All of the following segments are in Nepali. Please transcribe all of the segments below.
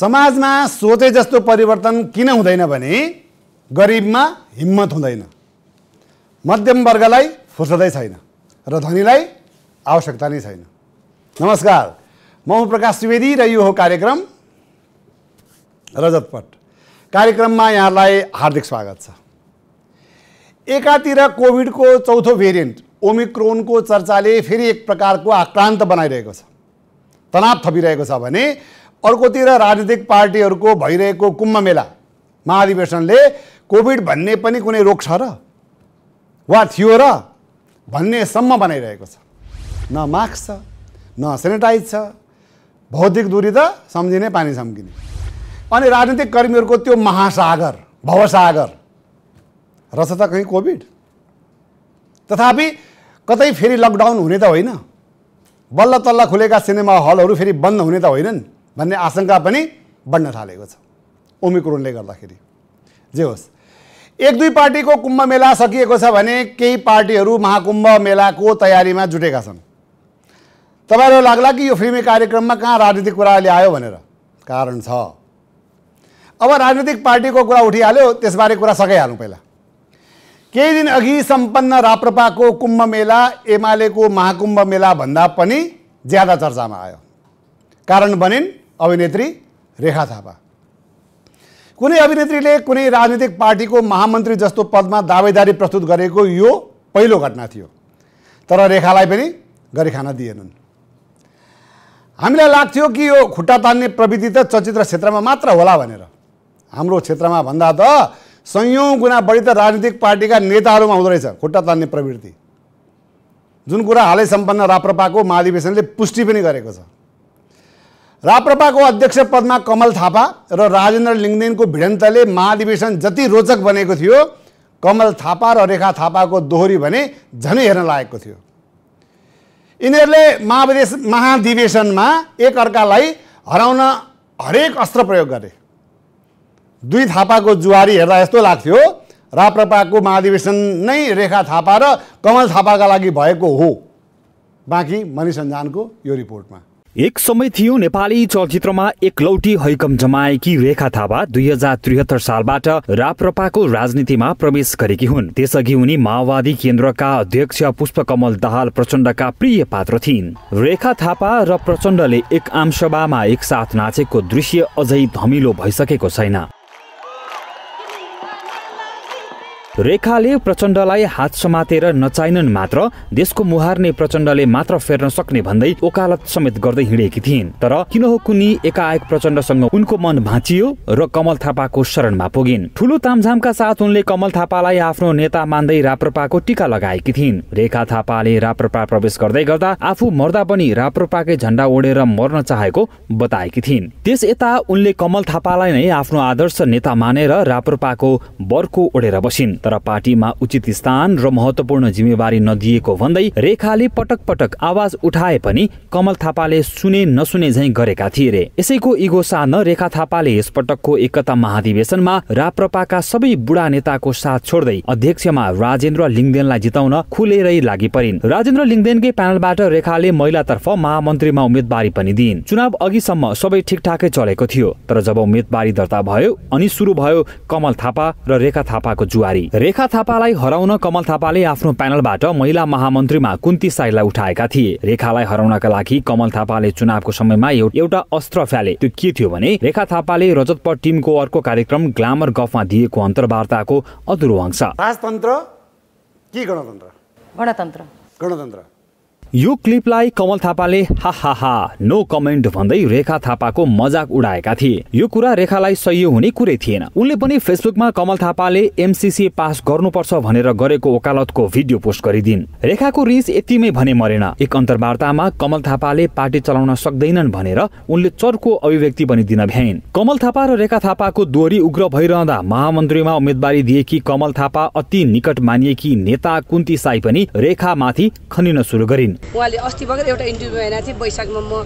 समाजमा सोचे जस्तो परिवर्तन किन हुँदैन भने गरिबमा हिम्मत हुँदैन मध्यम वर्गलाई फुर्सदै छैन र धनीलाई आवश्यकता नै छैन नमस्कार म प्रकाश त्रिवेदी र यो हो कार्यक्रम रजतपट कार्यक्रममा यहाँलाई हार्दिक स्वागत छ एकातिर कोभिडको चौथो भेरिएन्ट ओमिक्रोनको चर्चाले फेरि एक प्रकारको आक्रान्त बनाइरहेको छ तनाव थपिरहेको छ भने अर्कोतिर राजनीतिक पार्टीहरूको भइरहेको कुम्भ मेला महाधिवेशनले कोभिड भन्ने पनि कुनै रोग छ र वा थियो र भन्नेसम्म बनाइरहेको छ न मास्क छ न सेनिटाइज छ भौतिक दूरी त सम्झिने पानी सम्किने अनि राजनीतिक कर्मीहरूको त्यो महासागर भवसागर रहेछ त कहीँ कोभिड तथापि कतै फेरि लकडाउन हुने त होइन बल्ल तल्ल खुलेका सिनेमा हलहरू फेरि बन्द हुने त होइनन् भन्ने आशंका पनि बढ्न थालेको छ ओमिक्रोनले गर्दाखेरि जे होस् एक दुई पार्टीको कुम्भ मेला सकिएको छ भने केही पार्टीहरू महाकुम्भ मेलाको तयारीमा जुटेका छन् तपाईँहरू लाग्ला कि यो फिल्मी कार्यक्रममा कहाँ राजनीतिक कुरा आयो भनेर कारण छ अब राजनीतिक पार्टीको कुरा उठिहाल्यो त्यसबारे कुरा सकाइहालौँ पहिला केही दिन अघि सम्पन्न राप्रपाको कुम्भ मेला एमालेको महाकुम्भ मेला भन्दा पनि ज्यादा चर्चामा आयो कारण बनिन् अभिनेत्री रेखा थापा कुनै अभिनेत्रीले कुनै राजनीतिक पार्टीको महामन्त्री जस्तो पदमा दावेदारी प्रस्तुत गरेको यो पहिलो घटना थियो तर रेखालाई पनि गरी दिएनन् हामीलाई लाग्थ्यो कि यो खुट्टा तान्ने प्रविधि त चलचित्र क्षेत्रमा मात्र होला भनेर हाम्रो क्षेत्रमा भन्दा त सयौँ गुणा बढी त राजनीतिक पार्टीका नेताहरूमा हुँदो खुट्टा तान्ने प्रवृत्ति जुन कुरा हालै सम्पन्न राप्रपाको महाधिवेशनले पुष्टि पनि गरेको छ राप्रपाको अध्यक्ष पदमा कमल थापा र राजेन्द्र लिङ्गदेनको भिडन्तले महाधिवेशन जति रोचक बनेको थियो कमल थापा र रेखा थापाको दोहोरी भने झनै हेर्न लागेको थियो यिनीहरूले महाविदेश महाधिवेशनमा एकअर्कालाई हराउन हरेक अस्त्र प्रयोग गरे दुई थापाको जुवारी हेर्दा यस्तो लाग्थ्यो राप्रपाको महाधिवेशन नै रेखा थापा र कमल थापाका लागि भएको हो बाँकी मणि सन्जानको यो रिपोर्टमा एक समय थियो नेपाली चलचित्रमा एकलौटी हैकम जमाएकी रेखा थापा दुई हजार त्रिहत्तर सालबाट राप्रपाको राजनीतिमा प्रवेश गरेकी हुन् त्यसअघि उनी माओवादी केन्द्रका अध्यक्ष पुष्पकमल दाहाल प्रचण्डका प्रिय पात्र थिइन् रेखा थापा र प्रचण्डले एक आमसभामा एकसाथ नाचेको दृश्य अझै धमिलो भइसकेको छैन रेखाले प्रचण्डलाई हात समातेर नचाहिनन् मात्र देशको मुहार्ने प्रचण्डले मात्र फेर्न सक्ने भन्दै ओकालत समेत गर्दै हिँडेकी थिइन् तर किन हो कुनी एकाएक प्रचण्डसँग उनको मन भाँचियो र कमल थापाको शरणमा पुगिन् ठुलो तामझामका साथ उनले कमल थापालाई आफ्नो नेता मान्दै राप्रपाको टिका लगाएकी थिइन् रेखा थापाले राप्रपा प्रवेश गर्दै गर्दा आफू मर्दा पनि राप्रपाकै झण्डा ओढेर मर्न चाहेको बताएकी थिइन् त्यस यता उनले कमल थापालाई नै आफ्नो आदर्श नेता मानेर राप्रपाको बर्को ओढेर बसिन् तर पार्टीमा उचित स्थान र महत्वपूर्ण जिम्मेवारी नदिएको भन्दै रेखाले पटक पटक आवाज उठाए पनि कमल थापाले सुने नसुने झैँ गरेका थिए रे यसैको इगो सार्न रेखा थापाले यसपटकको एकता महाधिवेशनमा राप्रपाका सबै बुढा नेताको साथ छोड्दै अध्यक्षमा राजेन्द्र लिङदेनलाई जिताउन खुलेरै लागि परिन् राजेन्द्र लिङदेनकै प्यानलबाट रेखाले महिलातर्फ महामन्त्रीमा उम्मेदवारी पनि दिइन् चुनाव अघिसम्म सबै ठिकठाकै चलेको थियो तर जब उम्मेदवारी दर्ता भयो अनि सुरु भयो कमल थापा र रेखा थापाको जुवारी रेखा थापालाई हराउन कमल थापाले आफ्नो प्यानलबाट महिला महामन्त्रीमा कुन्ती साईलाई उठाएका थिए रेखालाई हराउनका लागि कमल थापाले चुनावको समयमा एउटा अस्त्र फ्याले त्यो के थियो भने रेखा थापाले रजतपर टिमको अर्को कार्यक्रम ग्लामर गफमा दिएको अन्तर्वार्ताको अधुरो अंश राजतन्त्र के गणतन्त्र गणतन्त्र गणतन्त्र यो क्लिपलाई कमल थापाले हा हा हा नो कमेन्ट भन्दै रेखा थापाको मजाक उडाएका थिए यो कुरा रेखालाई सही हुने कुरै थिएन उनले पनि फेसबुकमा कमल थापाले एमसिसी पास गर्नुपर्छ भनेर गरेको वकालतको भिडियो पोस्ट गरिदिन् रेखाको रिस यतिमै भने मरेन एक अन्तर्वार्तामा कमल थापाले पार्टी चलाउन सक्दैनन् भनेर उनले चर्को अभिव्यक्ति पनि दिन भ्याइन् कमल थापा र रेखा थापाको दोहोरी उग्र भइरहँदा महामन्त्रीमा उम्मेदवारी दिएकी कमल थापा अति निकट मानिएकी नेता कुन्ती साई पनि रेखामाथि खनिन सुरु गरिन् उहाँले अस्ति भर्खर एउटा इन्टरभ्यू हेरेको थिएँ बैशाखमा म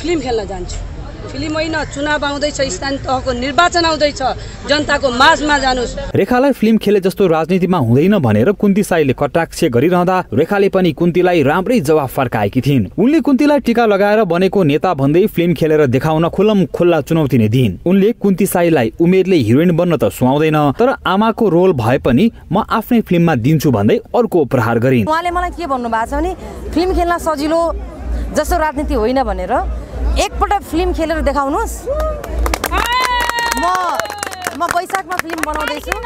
फिल्म खेल्न जान्छु फिल्म चुनाव आउँदैछ स्थानीय तहको निर्वाचन आउँदैछ जनताको माझमा जानुहोस् रेखालाई फिल्म खेले जस्तो राजनीतिमा हुँदैन भनेर कुन्ती साईले कटाक्ष गरिरहँदा रेखाले पनि कुन्तीलाई राम्रै जवाब फर्काएकी थिइन् उनले कुन्तीलाई टिका लगाएर बनेको नेता भन्दै फिल्म खेलेर देखाउन खुलम खुल्ला चुनौती नै दिइन् उनले कुन्ती साईलाई उमेरले हिरोइन बन्न त सुहाउँदैन तर आमाको रोल भए पनि म आफ्नै फिल्ममा दिन्छु भन्दै अर्को प्रहार गरिन् उहाँले मलाई के भएको छ भने फिल्म खेल्न सजिलो जस्तो राजनीति होइन भनेर एकपल्ट फिल्म खेलेर देखाउनुहोस् म म वैशाखमा फिल्म बनाउँदैछु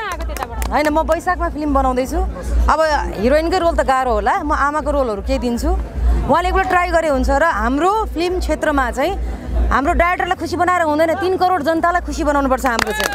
होइन म वैशाखमा फिल्म बनाउँदैछु अब हिरोइनकै रोल त गाह्रो होला म आमाको रोलहरू केही दिन्छु उहाँले एकपल्ट ट्राई गरे हुन्छ र हाम्रो फिल्म क्षेत्रमा चाहिँ हाम्रो डाइरेक्टरलाई खुसी बनाएर हुँदैन तिन करोड जनतालाई खुसी बनाउनुपर्छ हाम्रो चाहिँ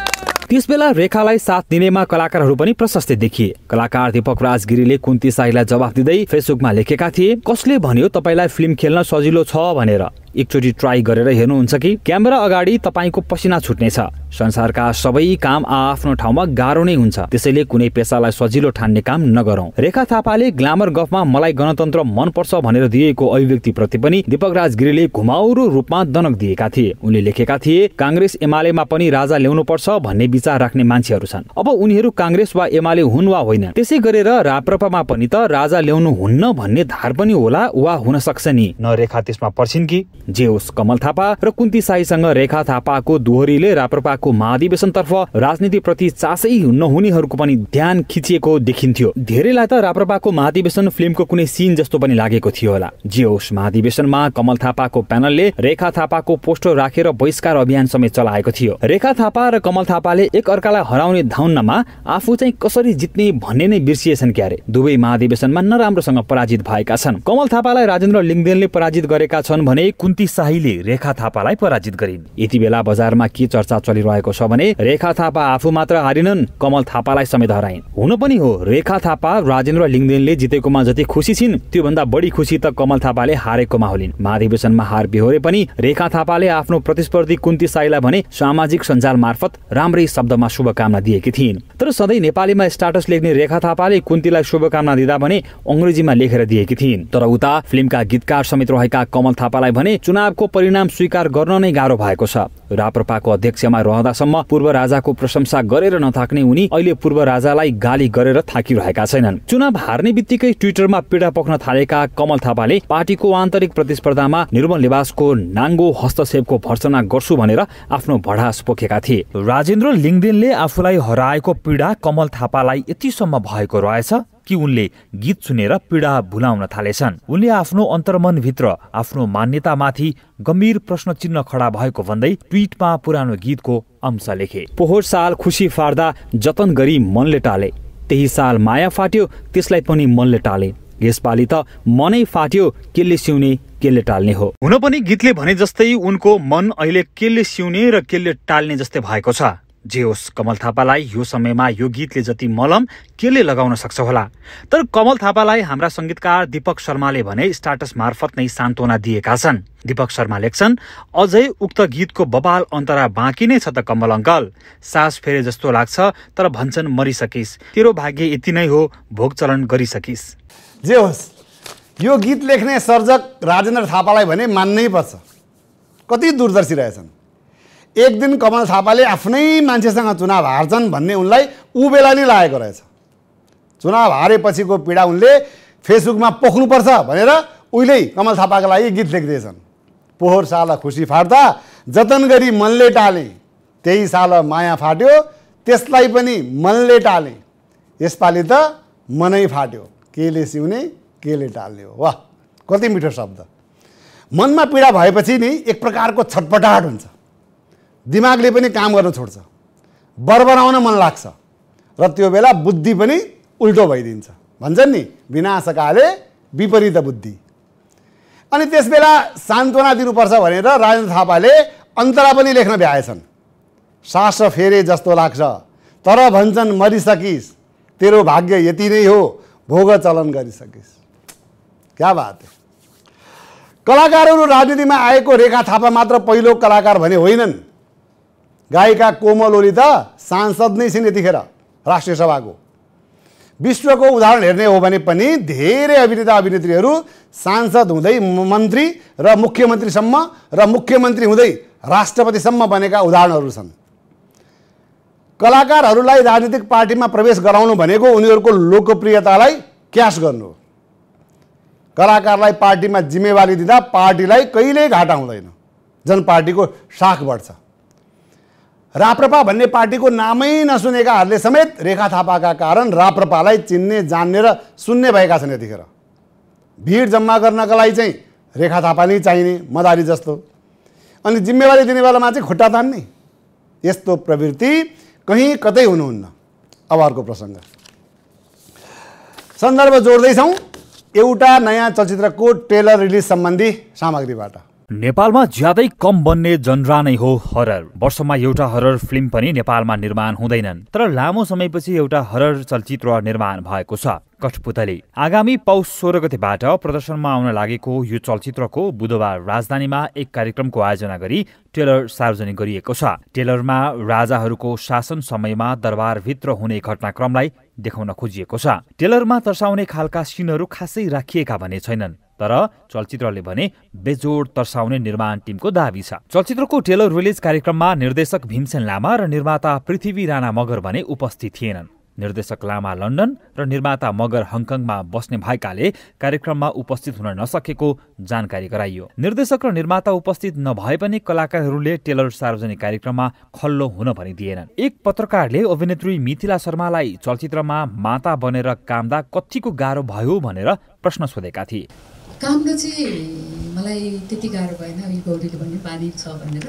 त्यस बेला रेखालाई साथ दिनेमा कलाकारहरू पनि प्रशस्त देखिए कलाकार दीपक राजगिरीले कुन्ती साईलाई जवाफ दिँदै फेसबुकमा लेखेका थिए कसले भन्यो तपाईँलाई फिल्म खेल्न सजिलो छ भनेर एकचोटि ट्राई गरेर हेर्नुहुन्छ कि क्यामेरा अगाडि तपाईँको पसिना छुट्नेछ संसारका सबै काम आफ्नो ठाउँमा गाह्रो नै हुन्छ त्यसैले कुनै पेसालाई सजिलो ठान्ने काम नगरौँ रेखा थापाले ग्लामर गफमा मलाई गणतन्त्र मनपर्छ भनेर दिएको अभिव्यक्तिप्रति पनि दीपक राज गिरीले घुमाउरो रूपमा दनक दिएका थिए उनले लेखेका थिए काङ्ग्रेस एमालेमा पनि राजा ल्याउनु पर्छ भन्ने विचार राख्ने मान्छेहरू छन् अब उनीहरू काङ्ग्रेस वा एमाले हुन् वा होइन त्यसै गरेर राप्रपामा पनि त राजा ल्याउनु हुन्न भन्ने धार पनि होला वा हुन सक्छ नि न रेखा त्यसमा पर्छिन् कि जे होस् कमल थापा र कुन्ती साईसँग रेखा थापाको दोहोरीले राप्रपाको महाधिवेशनतर्फ राजनीतिप्रति चासै नहुनेहरूको पनि ध्यान खिचिएको देखिन्थ्यो धेरैलाई त राप्रपाको महाधिवेशन फिल्मको कुनै सिन जस्तो पनि लागेको थियो होला जे होस् महाधिवेशनमा कमल थापाको प्यानलले रेखा थापाको पोस्टर राखेर बहिष्कार अभियान समेत चलाएको थियो रेखा थापा र कमल थापाले एक अर्कालाई हराउने धाउनमा आफू चाहिँ कसरी जित्ने भन्ने नै बिर्सिएछन् क्यारे दुवै महाधिवेशनमा नराम्रोसँग पराजित भएका छन् कमल थापालाई राजेन्द्र लिङ्गदेनले पराजित गरेका छन् भने कुन कुन्ती शाहीले रेखा थापालाई पराजित गरिन् यति बेला बजारमा के चर्चा चलिरहेको छ भने रेखा थापा आफू मात्र हारिनन् कमल थापालाई समेत हराइन् हुन पनि हो रेखा थापा राजेन्द्र लिङ्गदेनले जितेकोमा जति खुसी छिन् त्योभन्दा बढी खुसी त कमल थापाले हारेकोमा होलिन् महाधिवेशनमा हार बिहोरे पनि रेखा थापाले आफ्नो प्रतिस्पर्धी कुन्ती साईलाई भने सामाजिक सञ्जाल मार्फत राम्रै शब्दमा शुभकामना दिएकी थिइन् तर सधैँ नेपालीमा स्टाटस लेख्ने रेखा थापाले कुन्तीलाई शुभकामना दिँदा भने अङ्ग्रेजीमा लेखेर दिएकी थिइन् तर उता फिल्मका गीतकार समेत रहेका कमल थापालाई भने चुनावको परिणाम स्वीकार गर्न नै गाह्रो भएको छ राप्रपाको अध्यक्षमा रहँदासम्म पूर्व राजाको प्रशंसा गरेर नथाक्ने उनी अहिले पूर्व राजालाई गाली गरेर थाकिरहेका छैनन् चुनाव हार्ने बित्तिकै ट्विटरमा पीडा पोख्न थालेका कमल थापाले पार्टीको आन्तरिक प्रतिस्पर्धामा निर्मल निवासको नाङ्गो हस्तक्षेपको भर्सना गर्छु भनेर आफ्नो भडास पोखेका थिए राजेन्द्र लिङदेनले आफूलाई हराएको पीडा कमल थापालाई यतिसम्म भएको रहेछ कि उनले गीत सुनेर पीडा भुलाउन थालेछन् उनले आफ्नो अन्तर्मनभित्र आफ्नो मान्यतामाथि गम्भीर प्रश्न चिन्ह खडा भएको भन्दै ट्विटमा पुरानो गीतको अंश लेखे पोहोर साल खुसी फार्दा जतन गरी मनले टाले त्यही साल माया फाट्यो त्यसलाई पनि मनले टाले यसपालि त मनै फाट्यो केले सिउने केले टाल्ने हो हुन पनि गीतले भने जस्तै उनको मन अहिले केले सिउने र केले टाल्ने जस्तै भएको छ जे होस् कमल थापालाई यो समयमा यो गीतले जति मलम केले लगाउन सक्छ होला तर कमल थापालाई हाम्रा सङ्गीतकार दीपक शर्माले भने स्टाटस मार्फत नै सान्त्वना दिएका छन् दीपक शर्मा लेख्छन् अझै उक्त गीतको बबाल अन्तरा बाँकी नै छ त कमल अङ्कल सास फेरे जस्तो लाग्छ तर भन्छन् मरिसकिस् तेरो भाग्य यति नै हो भोग चलन गरिसकिस् जे होस् यो गीत लेख्ने सर्जक राजेन्द्र थापालाई भने मान्नै पर्छ कति दूरदर्शी रहेछन् एक दिन कमल थापाले आफ्नै मान्छेसँग चुनाव हार्छन् भन्ने उनलाई ऊ बेला नै लागेको रहेछ चुनाव हारेपछिको पीडा उनले फेसबुकमा पोख्नुपर्छ भनेर उहिले कमल थापाको लागि गीत लेख्दैछन् पोहोर साल खुसी फाट्दा जतन गरी मनले टाले त्यही साल माया फाट्यो त्यसलाई पनि मनले टाले यसपालि त मनै फाट्यो केले सिउने केले टाल्ने हो वाह कति मिठो शब्द मनमा पीडा भएपछि नि एक प्रकारको छटपटाहट हुन्छ दिमागले पनि काम गर्न छोड्छ बरबराउन मन लाग्छ र त्यो बेला बुद्धि पनि उल्टो भइदिन्छ भन्छन् नि विनाशकाले विपरीत बुद्धि अनि त्यसबेला सान्त्वना दिनुपर्छ भनेर राजेन्द्र थापाले अन्तरा पनि लेख्न भ्याएछन् सास फेरे जस्तो लाग्छ तर भन्छन् मरिसकिस् तेरो भाग्य यति नै हो भोग चलन गरिसकिस् क्या बात कलाकारहरू राजनीतिमा आएको रेखा थापा मात्र पहिलो कलाकार भने होइनन् गायिका कोमल ओली त सांसद नै छिन् यतिखेर राष्ट्रिय सभाको विश्वको उदाहरण हेर्ने हो भने पनि धेरै अभिनेता अभिनेत्रीहरू सांसद हुँदै मन्त्री र मुख्यमन्त्रीसम्म र मुख्यमन्त्री हुँदै राष्ट्रपतिसम्म बनेका उदाहरणहरू छन् कलाकारहरूलाई राजनीतिक पार्टीमा प्रवेश गराउनु भनेको उनीहरूको लोकप्रियतालाई क्यास गर्नु हो कलाकारलाई पार्टीमा जिम्मेवारी दिँदा पार्टीलाई कहिल्यै घाटा हुँदैन जनपार्टीको साख बढ्छ राप्रपा भन्ने पार्टीको नामै नसुनेकाहरूले समेत रेखा थापाका कारण राप्रपालाई चिन्ने जान्ने र सुन्ने भएका छन् यतिखेर भिड जम्मा गर्नका लागि चाहिँ रेखा थापा नै चाहिने मदारी जस्तो अनि जिम्मेवारी दिनेवालामा चाहिँ खुट्टा तान्ने यस्तो प्रवृत्ति कहीँ कतै हुनुहुन्न अब अर्को प्रसङ्ग सन्दर्भ जोड्दैछौँ एउटा नयाँ चलचित्रको ट्रेलर रिलिज सम्बन्धी सामग्रीबाट नेपालमा ज्यादै कम बन्ने जनरा नै हो हरर वर्षमा एउटा हरर फिल्म पनि नेपालमा निर्माण हुँदैनन् तर लामो समयपछि एउटा हरर चलचित्र निर्माण भएको छ कठपुतली आगामी पौष सोह्र गतिबाट प्रदर्शनमा आउन लागेको यो चलचित्रको बुधबार राजधानीमा एक कार्यक्रमको आयोजना गरी टेलर सार्वजनिक गरिएको छ टेलरमा राजाहरूको शासन समयमा दरबारभित्र हुने घटनाक्रमलाई देखाउन खोजिएको छ टेलरमा तर्साउने खालका सिनहरू खासै राखिएका भने छैनन् तर चलचित्रले भने बेजोड तर्साउने निर्माण टिमको दावी छ चलचित्रको टेलर रिलिज कार्यक्रममा निर्देशक भीमसेन लामा र निर्माता पृथ्वी राणा मगर भने उपस्थित थिएनन् निर्देशक लामा लन्डन र निर्माता मगर हङकङमा बस्ने भएकाले कार्यक्रममा उपस्थित हुन नसकेको जानकारी गराइयो निर्देशक र निर्माता उपस्थित नभए पनि कलाकारहरूले टेलर सार्वजनिक कार्यक्रममा खल्लो हुन भनी दिएनन् एक पत्रकारले अभिनेत्री मिथिला शर्मालाई चलचित्रमा माता बनेर कामदा कतिको गाह्रो भयो भनेर प्रश्न सोधेका थिए कामको चाहिँ मलाई त्यति गाह्रो भएन यो गौरीले भन्ने बानी छ भनेर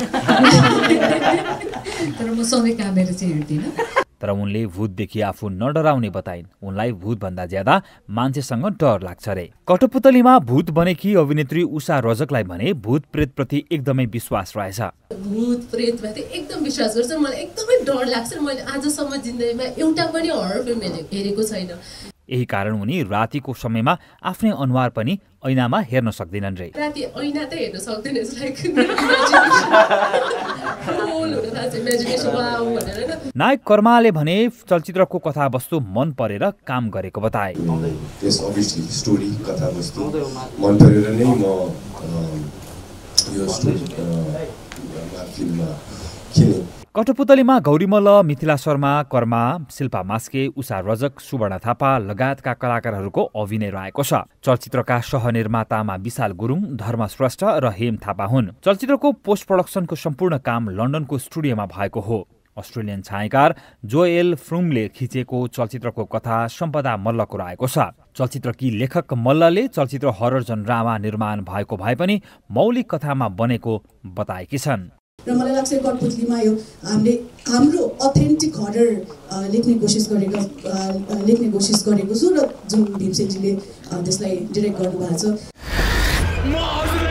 तर म सधैँ कामेर चाहिँ हिँड्दिनँ तर उनले भूतदेखि आफू नडराउने बताइन् उनलाई भूतभन्दा ज्यादा मान्छेसँग डर लाग्छ रे कठपुतलीमा भूत बनेकी अभिनेत्री उषा रजकलाई भने भूत प्रेत प्रति एकदमै विश्वास रहेछ भूत प्रेत प्रेतमाथि एकदम विश्वास गर्छ मलाई एकदमै डर लाग्छ मैले आजसम्म जिन्दगीमा एउटा पनि हरर फिल्म हेरेको छैन यही कारण उनी रातिको समयमा आफ्नै अनुहार पनि ऐनामा हेर्न सक्दैनन् रे नायक कर्माले भने चलचित्रको कथावस्तु मन परेर काम गरेको बताए त्यस अभियसली स्टोरी कथावस्तु मन परेर नै म यो स्टोरी फिल्ममा खेलेँ कठपुतलीमा गौरी मल्ल मिथिला शर्मा कर्मा शिल्पा मास्के उषा रजक सुवर्ण थापा लगायतका कलाकारहरूको अभिनय रहेको छ चलचित्रका सहनिर्मातामा विशाल गुरुङ धर्म श्रेष्ठ र हेम थापा हुन् चलचित्रको पोस्ट प्रडक्सनको सम्पूर्ण काम लन्डनको स्टुडियोमा भएको हो अस्ट्रेलियन छायाकार जोएल फ्रुङले खिचेको चलचित्रको कथा सम्पदा मल्लको रहेको छ चलचित्रकी लेखक मल्लले चलचित्र हरर रामा निर्माण भएको भए पनि मौलिक कथामा बनेको बताएकी छन् र मलाई लाग्छ कठपुतलीमा यो हामीले हाम्रो अथेन्टिक हर्डर लेख्ने कोसिस गरेको लेख्ने कोसिस गरेको छु र जुन भीमसेनजीले त्यसलाई डिरेक्ट गर्नुभएको छ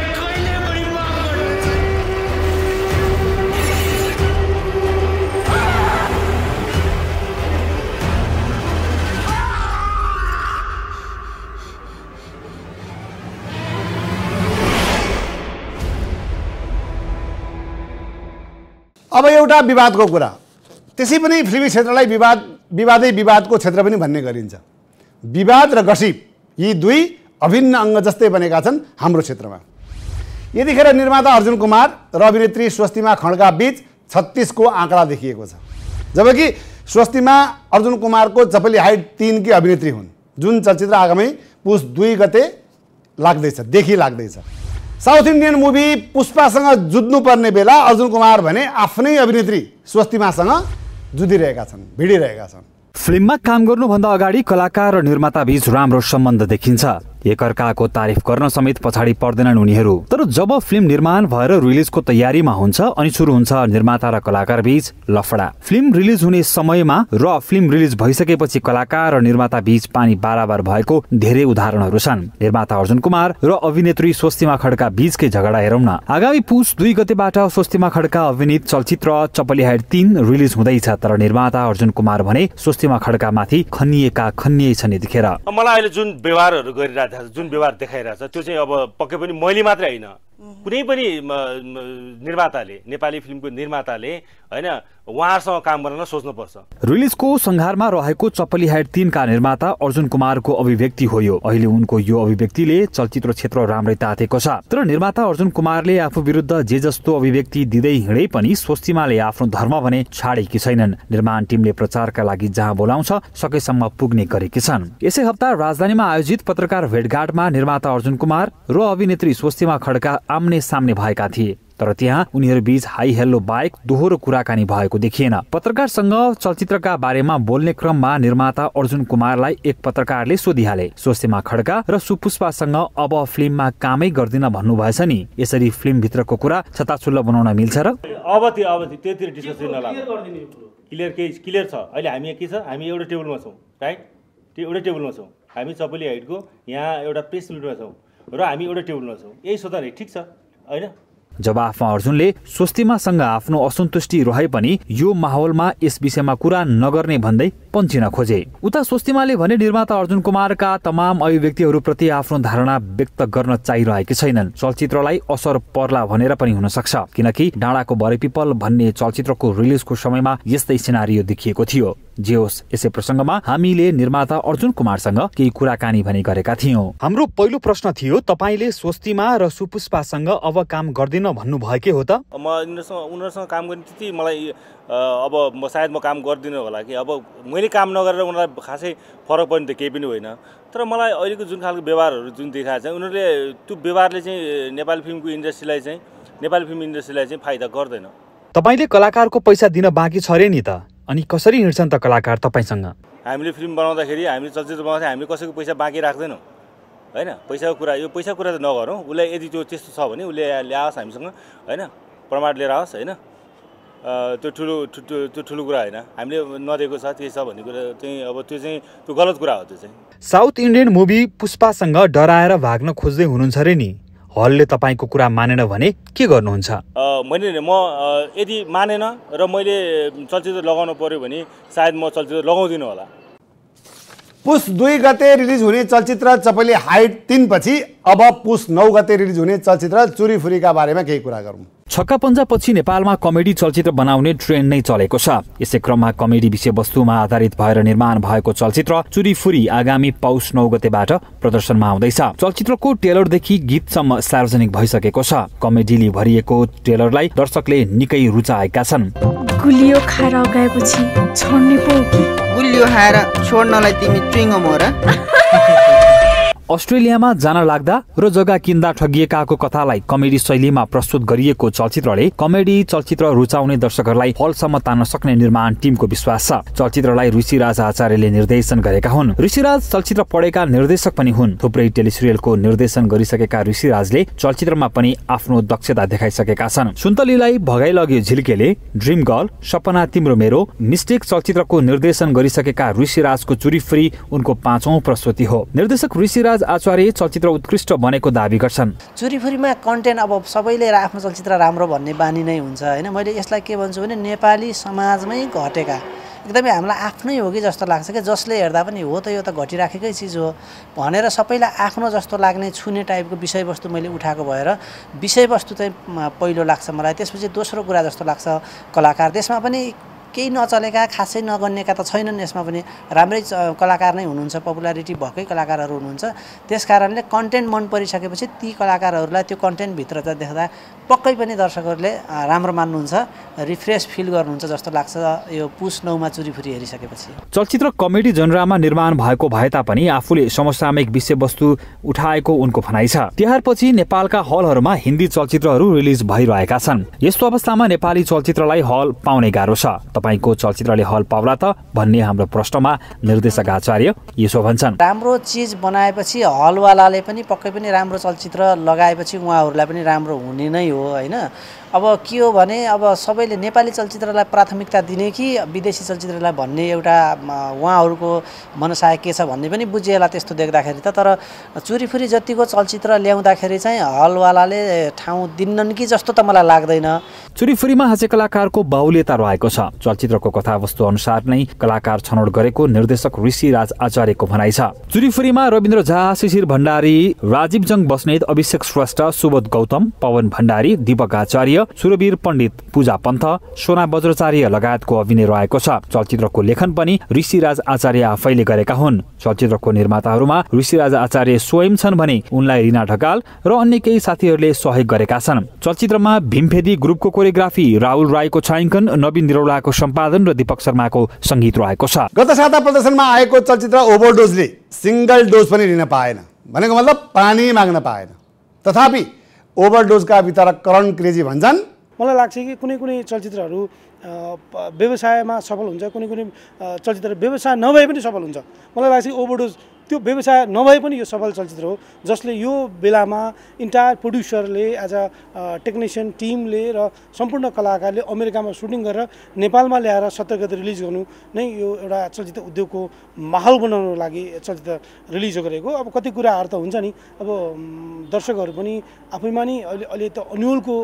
अब एउटा विवादको कुरा त्यसै पनि फिल्मी क्षेत्रलाई विवाद विवादै विवादको क्षेत्र पनि भन्ने गरिन्छ विवाद र गसिप यी दुई अभिन्न अङ्ग जस्तै बनेका छन् हाम्रो क्षेत्रमा यतिखेर निर्माता अर्जुन कुमार र अभिनेत्री स्वस्तिमा खड्का बिच छत्तिसको आँकडा देखिएको छ जबकि स्वस्तिमा अर्जुन कुमारको चपली हाइट तिनकी अभिनेत्री हुन् जुन चलचित्र आगामी पुस दुई गते लाग्दैछ देखि लाग्दैछ साउथ इन्डियन मुभी पुष्पासँग जुझ्नुपर्ने बेला अर्जुन कुमार भने आफ्नै अभिनेत्री स्वस्तिमासँग जुधिरहेका छन् भिडिरहेका छन् फिल्ममा काम गर्नुभन्दा अगाडि कलाकार र निर्माताबीच राम्रो सम्बन्ध देखिन्छ एकअर्काको तारिफ गर्न समेत पछाडि पर्दैनन् उनीहरू तर जब फिल्म निर्माण भएर रिलिजको तयारीमा हुन्छ अनि सुरु हुन्छ निर्माता र कलाकार बीच लफडा फिल्म रिलिज हुने समयमा र फिल्म रिलिज भइसकेपछि कलाकार र निर्माता बीच पानी बाराबार भएको धेरै उदाहरणहरू छन् निर्माता अर्जुन कुमार र अभिनेत्री स्वस्तिमा खड्का बीचकै झगडा हेरौँ न आगामी पुष दुई गतेबाट स्वस्तिमा खड्का अभिनीत चलचित्र चपली हाइट तिन रिलिज हुँदैछ तर निर्माता अर्जुन कुमार भने स्वस्तिमा खड्का माथि खनिएका खनिएछन् यतिखेर मलाई अहिले जुन व्यवहारहरू गरिरहेको जुन व्यवहार देखाइरहेको छ त्यो चाहिँ अब पक्कै पनि मैले मात्रै होइन कुनै पनि निर्माताले नेपाली फिल्मको निर्माताले होइन उहाँहरूसँग काम गर्न सोच्नुपर्छ रिलिजको सङ्घारमा रहेको चप्पली हाइट तिनका निर्माता अर्जुन कुमारको अभिव्यक्ति हो यो अहिले उनको यो अभिव्यक्तिले चलचित्र क्षेत्र राम्रै तातेको छ तर निर्माता अर्जुन कुमारले आफू विरुद्ध जे जस्तो अभिव्यक्ति दिँदै हिँडे पनि स्वस्तिमाले आफ्नो धर्म भने छाडेकी छैनन् निर्माण टिमले प्रचारका लागि जहाँ बोलाउँछ सकेसम्म पुग्ने गरेकी छन् यसै हप्ता राजधानीमा आयोजित पत्रकार भेटघाटमा निर्माता अर्जुन कुमार र अभिनेत्री स्वस्तिमा खड्का आम्ने सामने भएका थिए तर त्यहाँ उनीहरू बीच हाई हेल्लो बाहेक दोहोरो कुराकानी भएको देखिएन पत्रकारसँग चलचित्रका बारेमा बोल्ने क्रममा निर्माता अर्जुन कुमारलाई एक पत्रकारले सोधिहाले सोसेमा खड्का र सुपुष्पासँग अब फिल्ममा कामै गर्दिन भन्नुभएछ नि यसरी फिल्म भित्रको कुरा छताछुल्ल बनाउन मिल्छ र अब अब क्लियर क्लियर छ अहिले हामी के छ हामी एउटा टेबलमा छौँ राइट एउटै टेबलमा छौँ हामी सबैले हाइटको यहाँ एउटा प्रेस मिटमा छौँ र हामी एउटा टेबलमा छौँ यही सोधाले ठिक छ होइन जवाफमा अर्जुनले स्वस्तिमासँग आफ्नो असन्तुष्टि रहे पनि यो माहौलमा यस विषयमा कुरा नगर्ने भन्दै पन्चिन खोजे उता स्वस्तिमाले भने निर्माता अर्जुन कुमारका तमाम अभिव्यक्तिहरूप्रति आफ्नो धारणा व्यक्त गर्न चाहिरहेकी छैनन् चलचित्रलाई असर पर्ला भनेर पनि हुन सक्छ किनकि डाँडाको बरे पिपल भन्ने चलचित्रको रिलिजको समयमा यस्तै सिनारी देखिएको थियो जे होस् यसै प्रसङ्गमा हामीले निर्माता अर्जुन कुमारसँग केही कुराकानी भने गरेका थियौँ हाम्रो पहिलो प्रश्न थियो तपाईँले स्वस्तिमा र सुपुष्पासँग अब काम गर्दिन भन्नुभएकै हो त म उनीहरूसँग काम गर्ने त्यति मलाई अब म सायद म काम गर्दिनँ होला कि अब मैले काम नगरेर उनीहरूलाई खासै फरक पर्ने त केही पनि होइन तर मलाई अहिलेको जुन खालको व्यवहारहरू जुन देखाएको छ उनीहरूले त्यो व्यवहारले चाहिँ नेपाली फिल्मको इन्डस्ट्रीलाई चाहिँ नेपाली फिल्म इन्डस्ट्रीलाई चाहिँ फाइदा गर्दैन तपाईँले कलाकारको पैसा दिन बाँकी छ अरे नि त अनि कसरी हिँड्छन् त कलाकार तपाईँसँग हामीले फिल्म बनाउँदाखेरि हामीले चलचित्र बनाउँदाखेरि हामीले कसैको पैसा बाँकी राख्दैनौँ होइन पैसाको कुरा यो पैसाको कुरा त नगरौँ उसलाई यदि त्यो त्यस्तो छ भने उसले ल्याओस् हामीसँग होइन प्रमाण लिएर आओस् होइन त्यो ठुलो त्यो ठुलो कुरा होइन हामीले नदिएको छ त्यही छ भन्ने कुरा चाहिँ अब त्यो चाहिँ त्यो गलत कुरा हो त्यो चाहिँ साउथ इन्डियन मुभी पुष्पासँग डराएर भाग्न खोज्दै हुनुहुन्छ अरे नि हलले तपाईँको कुरा मानेन भने के गर्नुहुन्छ मैले म यदि मानेन र मैले चलचित्र लगाउनु पऱ्यो भने सायद म चलचित्र लगाउँदिनँ होला पुस दुई गते रिलिज हुने चलचित्र चपली हाइट तिनपछि अब पुस नौ गते रिलिज हुने चलचित्र चुरीफुरीका बारेमा केही कुरा गरौँ छक्का पन्जापछि नेपालमा कमेडी चलचित्र बनाउने ट्रेन्ड नै चलेको छ यसै क्रममा कमेडी विषयवस्तुमा आधारित भएर निर्माण भएको चलचित्र चुरीफुरी आगामी पौष नौ गतेबाट प्रदर्शनमा आउँदैछ चलचित्रको टेलरदेखि गीतसम्म सार्वजनिक भइसकेको छ कमेडीले भरिएको ट्रेलरलाई दर्शकले निकै रुचाएका छन् गुलियो खाएर अगाएपछि छोड्ने पो गुलियो खाएर छोड्नलाई तिमी चुइङ मर अस्ट्रेलियामा जान लाग्दा र जग्गा किन्दा ठगिएकाको कथालाई कमेडी शैलीमा प्रस्तुत गरिएको चलचित्रले कमेडी चलचित्र रुचाउने दर्शकहरूलाई हलसम्म तान्न सक्ने निर्माण टिमको विश्वास छ चलचित्रलाई ऋषिराज आचार्यले निर्देशन गरेका हुन् ऋषिराज चलचित्र पढेका निर्देशक पनि हुन् थुप्रै टेलिसिरियलको निर्देशन गरिसकेका ऋषिराजले चलचित्रमा पनि आफ्नो दक्षता देखाइसकेका छन् सुन्तलीलाई भगाइ लग्यो झिल्केले ड्रिम गर्ल सपना तिम्रो मेरो मिस्टेक चलचित्रको निर्देशन गरिसकेका ऋषिराजको चुरी फ्री उनको पाँचौं प्रस्तुति हो निर्देशक ऋषिराज पृथ्वीराज आचार्य चलचित्र उत्कृष्ट बनेको दावी गर्छन् चुरीफुरीमा कन्टेन्ट अब सबैले आफ्नो चलचित्र राम्रो भन्ने बानी नै हुन्छ होइन मैले यसलाई के भन्छु भने नेपाली समाजमै घटेका एकदमै हामीलाई आफ्नै हो कि जस्तो लाग्छ कि जसले हेर्दा पनि हो त यो त घटिराखेकै चिज हो भनेर सबैलाई आफ्नो जस्तो लाग्ने छुने टाइपको विषयवस्तु मैले उठाएको भएर विषयवस्तु चाहिँ पहिलो लाग्छ मलाई त्यसपछि दोस्रो कुरा जस्तो लाग्छ कलाकार त्यसमा पनि केही नचलेका खासै नगन्नेका त छैनन् यसमा पनि राम्रै कलाकार नै हुनुहुन्छ पपुलारिटी भएकै कलाकारहरू हुनुहुन्छ त्यस कारणले कन्टेन्ट मन परिसकेपछि ती कलाकारहरूलाई त्यो कन्टेन्टभित्र त देख्दा पक्कै पनि दर्शकहरूले राम्रो मान्नुहुन्छ रिफ्रेस फिल गर्नुहुन्छ जस्तो लाग्छ यो पुस नौमा चुरीफुरी हेरिसकेपछि चलचित्र कमेडी जनरामा निर्माण भएको भए तापनि आफूले समसामयिक विषयवस्तु उठाएको उनको भनाइ छ तिहारपछि नेपालका हलहरूमा हिन्दी चलचित्रहरू रिलिज भइरहेका छन् यस्तो अवस्थामा नेपाली चलचित्रलाई हल पाउने गाह्रो छ तपाईँको चलचित्रले हल पाउला त भन्ने हाम्रो प्रश्नमा निर्देशक आचार्य यसो भन्छन् राम्रो चिज बनाएपछि हलवालाले पनि पक्कै पनि राम्रो चलचित्र लगाएपछि उहाँहरूलाई पनि राम्रो हुने नै हो होइन अब के हो भने अब सबैले नेपाली चलचित्रलाई प्राथमिकता दिने कि विदेशी चलचित्रलाई भन्ने एउटा उहाँहरूको मनसाय के छ भन्ने पनि बुझिएला त्यस्तो देख्दाखेरि त तर चुरीफुरी जतिको चलचित्र ल्याउँदाखेरि चाहिँ हलवालाले ठाउँ दिन्नन् कि जस्तो त मलाई लाग्दैन चुरीफुरीमा हास्य कलाकारको बाहुल्यता रहेको छ चलचित्रको कथावस्तु अनुसार नै कलाकार छनौट गरेको निर्देशक ऋषि राज आचार्यको भनाइ छ चुरीफुरीमा रविन्द्र झा शिशिर भण्डारी राजीव जङ बस्नेत अभिषेक श्रेष्ठ सुबोध गौतम पवन भण्डारी दीपक आचार्य सुरवीर पण्डित पूजा पन्थ सोना बज्राचार्य लगायतको अभिनय रहेको छ चलचित्रको लेखन पनि ऋषिराज आचार्य आफैले गरेका हुन् चलचित्रको निर्माताहरूमा ऋषिराज आचार्य स्वयं छन् भने उनलाई रिना ढकाल र अन्य केही साथीहरूले सहयोग गरेका छन् चलचित्रमा भीमफेदी ग्रुपको कोरियोग्राफी राहुल राईको छायाङ्कन नवीन निरौलाको सम्पादन र दीपक शर्माको सङ्गीत रहेको छ गत साता प्रदर्शनमा आएको चलचित्र ओभरडोजले सिङ्गल डोज पनि लिन पाएन भनेको मतलब पानी माग्न पाएन तथापि ओभरडोजका वितरक करण क्रेजी भन्छन् मलाई लाग्छ कि कुनै कुनै चलचित्रहरू व्यवसायमा सफल हुन्छ कुनै कुनै चलचित्र व्यवसाय नभए पनि सफल हुन्छ मलाई लाग्छ कि ओभरडोज त्यो व्यवसाय नभए पनि यो सफल चलचित्र हो जसले यो बेलामा इन्टायर प्रड्युसरले एज अ टेक्निसियन टिमले र सम्पूर्ण कलाकारले अमेरिकामा सुटिङ गरेर नेपालमा ल्याएर सत्र गते रिलिज गर्नु नै यो एउटा चलचित्र उद्योगको माहौल बनाउनको लागि चलचित्र रिलिज गरेको अब कति कुराहरू त हुन्छ नि अब दर्शकहरू पनि आफैमा नि अहिले अहिले त अन्यलको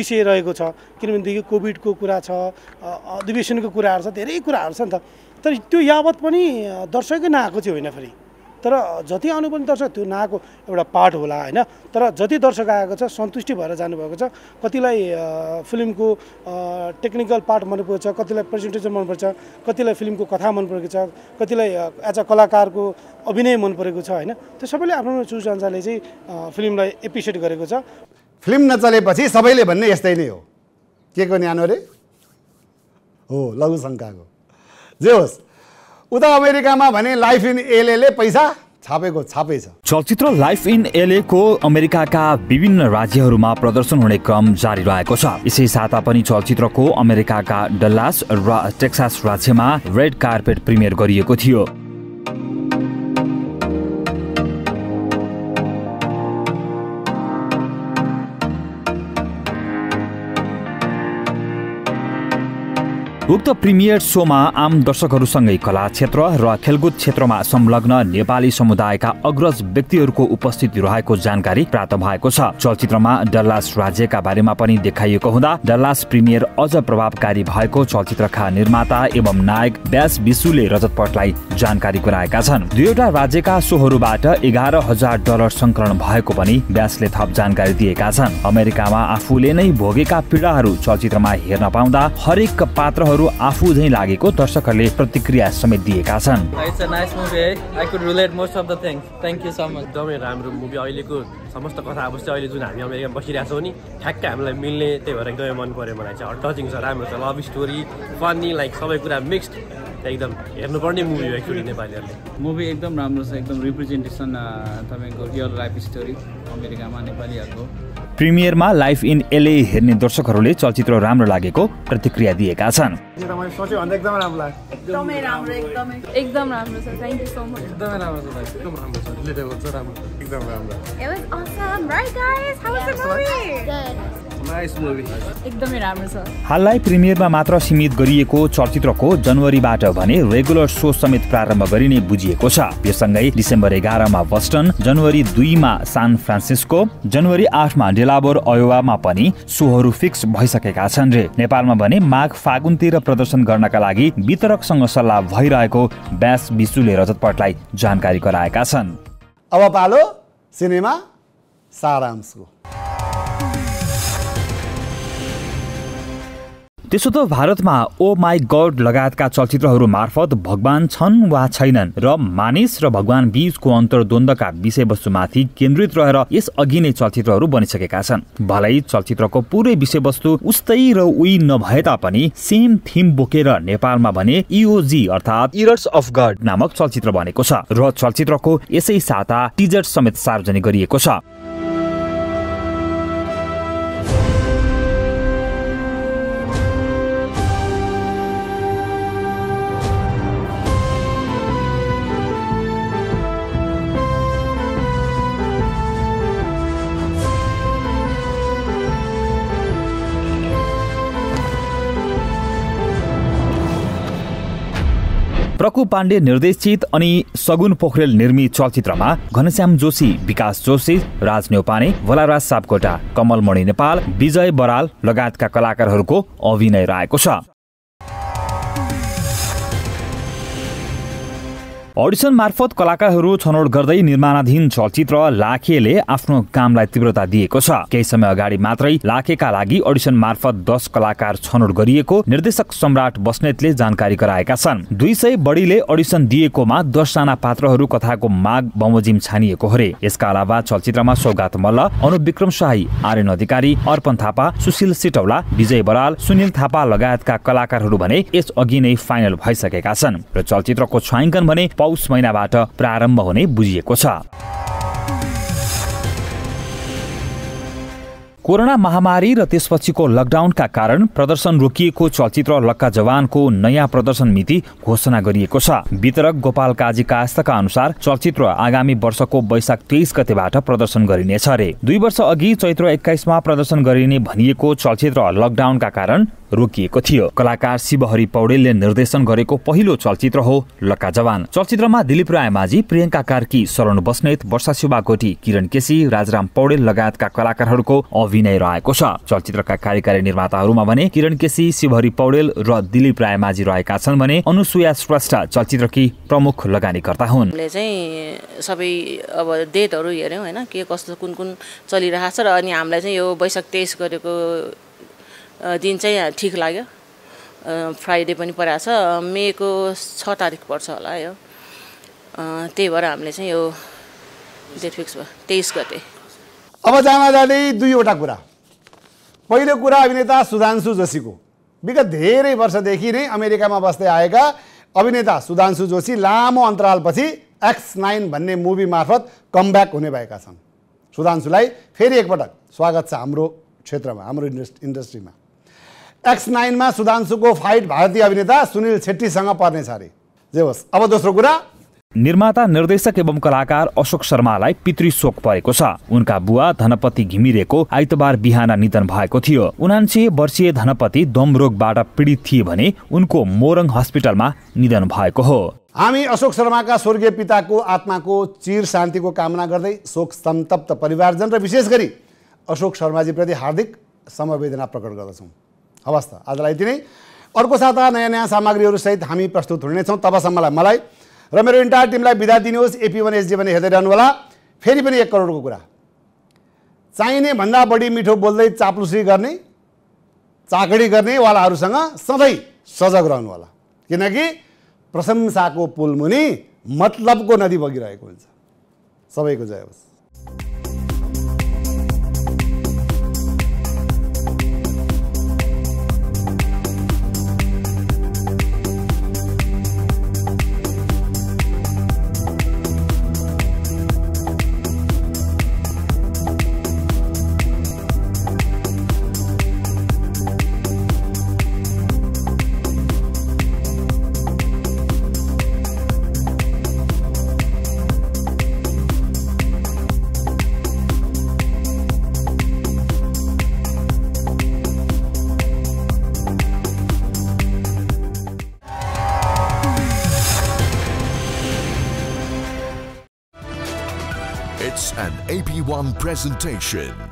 विषय रहेको छ किनभनेदेखि कोभिडको कुरा छ अधिवेशनको कुराहरू छ धेरै कुराहरू छ नि त तर त्यो यावत पनि दर्शकै नआएको चाहिँ होइन फेरि तर जति आउनु पनि दर्शक त्यो नआएको एउटा पार्ट होला होइन तर जति दर्शक आएको छ सन्तुष्टि भएर जानुभएको छ कतिलाई फिल्मको टेक्निकल पार्ट मन छ कतिलाई प्रेजेन्टेसन मनपर्छ कतिलाई फिल्मको कथा मन परेको छ कतिलाई एज अ कलाकारको अभिनय मन परेको छ होइन त्यो सबैले आफ्नो आफ्नो अनुसारले चाहिँ फिल्मलाई एप्रिसिएट गरेको छ फिल्म नचलेपछि सबैले भन्ने यस्तै नै हो के को न्यानो रे हो लघु शङ्काको जे होस् उता अमेरिकामा भने लाइफ इन एलएले पैसा छापेको छापेछ चलचित्र लाइफ इन एलए को अमेरिकाका विभिन्न राज्यहरूमा प्रदर्शन हुने क्रम जारी रहेको छ यसै साता पनि चलचित्रको अमेरिकाका डल्लास र टेक्सास राज्यमा रेड कार्पेट प्रिमियर गरिएको थियो उक्त प्रिमियर सोमा आम दर्शकहरूसँगै कला क्षेत्र र खेलकुद क्षेत्रमा संलग्न नेपाली समुदायका अग्रज व्यक्तिहरूको उपस्थिति रहेको जानकारी प्राप्त भएको छ चलचित्रमा डल्लास राज्यका बारेमा पनि देखाइएको हुँदा डल्लास प्रिमियर अझ प्रभावकारी भएको चलचित्रका निर्माता एवं नायक ब्यास विशुले रजतपटलाई जानकारी गराएका छन् दुईवटा राज्यका सोहरूबाट एघार हजार डलर संकलन भएको पनि ब्यासले थप जानकारी दिएका छन् अमेरिकामा आफूले नै भोगेका पीडाहरू चलचित्रमा हेर्न पाउँदा हरेक पात्रहरू आफू झैँ लागेको दर्शकहरूले प्रतिक्रिया समेत दिएका छन् nice I could relate most of the you so much राम्रो मुभी अहिलेको समस्त कथा अवस्था अहिले जुन हामी अमेरिकामा बसिरहेको छौँ नि ठ्याक्क हामीलाई मिल्ने त्यही भएर एकदमै मन पऱ्यो मलाई चाहिँ टचिङ छ राम्रो छ लभ स्टोरी फनी लाइक सबै कुरा मिक्स्ड एकदम हेर्नुपर्ने मुभी हो एक्चुली नेपालीहरूले मुभी एकदम राम्रो छ एकदम रिप्रेजेन्टेसन तपाईँको रियल लाइफ स्टोरी अमेरिकामा नेपालीहरूको प्रिमियरमा लाइफ इन एलए हेर्ने दर्शकहरूले चलचित्र राम्रो लागेको प्रतिक्रिया दिएका छन् एकदम राम्रो एकदमै राम्रो हाललाई प्रिमियरमा मात्र सीमित गरिएको चलचित्रको जनवरीबाट भने रेगुलर सो समेत प्रारम्भ गरिने बुझिएको छ यससँगै डिसेम्बर एघारमा बस्टन जनवरी दुईमा सान फ्रान्सिस्को जनवरी आठमा डेलाबोर अयोवामा पनि सोहरू फिक्स भइसकेका छन् रे नेपालमा भने माघ फागुनतिर प्रदर्शन गर्नका लागि वितरकसँग सल्लाह भइरहेको ब्यास विशुले रजतपटलाई जानकारी गराएका छन् अब पालो सिनेमा सारांशको त्यसो त भारतमा ओ माई गड लगायतका चलचित्रहरू मार्फत भगवान छन् वा छैनन् र मानिस र भगवान बीचको अन्तर्द्वन्दका विषयवस्तुमाथि केन्द्रित रहेर यस अघि नै चलचित्रहरू बनिसकेका छन् भलै चलचित्रको पुरै विषयवस्तु उस्तै र उही नभए तापनि सेम थिम बोकेर नेपालमा भने इओजी e अर्थात् इरर्स अफ गड नामक चलचित्र बनेको छ र चलचित्रको यसै साता टिजर समेत सार्वजनिक गरिएको छ रकु पाण्डे निर्देशित अनि सगुन पोखरेल निर्मित चलचित्रमा घनश्याम जोशी विकास जोशी राज न्यौपाने भोलाराज सापकोटा कमलमणि नेपाल विजय बराल लगायतका कलाकारहरूको अभिनय रहेको छ अडिसन मार्फत कलाकारहरू छनौट गर्दै निर्माणाधीन चलचित्र लाखेले आफ्नो कामलाई तीव्रता दिएको छ केही समय अगाडि मात्रै लाखेका लागि अडिसन मार्फत दस कलाकार छनौट गरिएको निर्देशक सम्राट बस्नेतले जानकारी गराएका छन् दुई सय बढीले अडिसन दिएकोमा दसजना पात्रहरू कथाको माग बमोजिम छानिएको हरे यसका अलावा चलचित्रमा सौगात मल्ल अनुविक्रम शाही आर्यन अधिकारी अर्पण थापा सुशील सिटौला विजय बराल सुनिल थापा लगायतका कलाकारहरू भने यस अघि नै फाइनल भइसकेका छन् र चलचित्रको छायाङ्कन भने पौष महिनाबाट प्रारम्भ हुने बुझिएको छ कोरोना महामारी र त्यसपछिको लकडाउनका कारण प्रदर्शन रोकिएको चलचित्र लक्का जवानको नयाँ प्रदर्शन मिति घोषणा गरिएको छ वितरक गोपाल काजी कास्तका अनुसार चलचित्र आगामी वर्षको वैशाख तेइस गतेबाट प्रदर्शन गरिनेछ रे दुई वर्ष अघि चैत्र एक्काइसमा प्रदर्शन गरिने भनिएको चलचित्र लकडाउनका कारण रोकिएको थियो कलाकार शिवहरि पौडेलले निर्देशन गरेको पहिलो चलचित्र हो लक्का जवान चलचित्रमा दिलीप राय माझी प्रियङ्का कार्की शरण बस्नेत वर्षा शिवाकोटी किरण केसी राजराम पौडेल लगायतका कलाकारहरूको अभिनय रहेको छ चलचित्रका कार्यकारी निर्माताहरूमा भने किरण केसी शिवहरि पौडेल र दिलीप राय रहेका छन् भने अनुसुया श्रेष्ठ चलचित्रकी प्रमुख लगानीकर्ता हुन् सबै अब डेटहरू हेऱ्यौँ होइन के कस्तो कुन कुन चलिरहेको छ र अनि हामीलाई चाहिँ यो वैशाख तेइस गरेको दिन चाहिँ ठिक लाग्यो फ्राइडे पनि परेको छ मेको छ तारिक पर्छ होला यो त्यही भएर हामीले चाहिँ यो डेट फिक्स भयो तेइस गते अब जाँदा जाँदै दुईवटा कुरा पहिलो कुरा अभिनेता सुधांशु जोशीको विगत धेरै वर्षदेखि नै अमेरिकामा बस्दै आएका अभिनेता सुधांशु जोशी लामो अन्तरालपछि एक्स नाइन भन्ने मुभी मार्फत कमब्याक हुने भएका छन् सुधांशुलाई फेरि एकपटक स्वागत छ हाम्रो क्षेत्रमा हाम्रो इन्डस् इन्डस्ट्रीमा एक्स नाइनमा सुधांशुको फाइट भारतीय अभिनेता सुनिल छेट्टीसँग पर्ने छ अरे जे होस् अब दोस्रो कुरा निर्माता निर्देशक एवं कलाकार अशोक शर्मालाई पितृ शोक परेको छ उनका बुवा धनपति घिमिरेको आइतबार बिहान निधन भएको थियो उनान्से वर्षीय धनपति दम रोगबाट पीडित थिए भने उनको मोरङ हस्पिटलमा निधन भएको हो हामी अशोक शर्माका स्वर्गीय पिताको आत्माको चिर शान्तिको कामना गर्दै शोक सन्तप्त परिवारजन र विशेष गरी अशोक शर्माजीप्रति हार्दिक समवेदना प्रकट गर्दछौँ हवस् त आजलाई यति नै अर्को साता नयाँ नयाँ सामग्रीहरूसहित हामी प्रस्तुत हुनेछौँ तबसम्मलाई मलाई र मेरो इन्टायर टिमलाई बिदा दिनुहोस् एपी वान एसजी भने हेर्दै होला फेरि पनि एक करोडको कुरा चाहिने भन्दा बढी मिठो बोल्दै चाप्लुसी गर्ने चाकडी गर्ने गर्नेवालाहरूसँग सधैँ सजग रहनुहोला किनकि प्रशंसाको पुलमुनि मतलबको नदी बगिरहेको हुन्छ सबैको जय होस् presentation.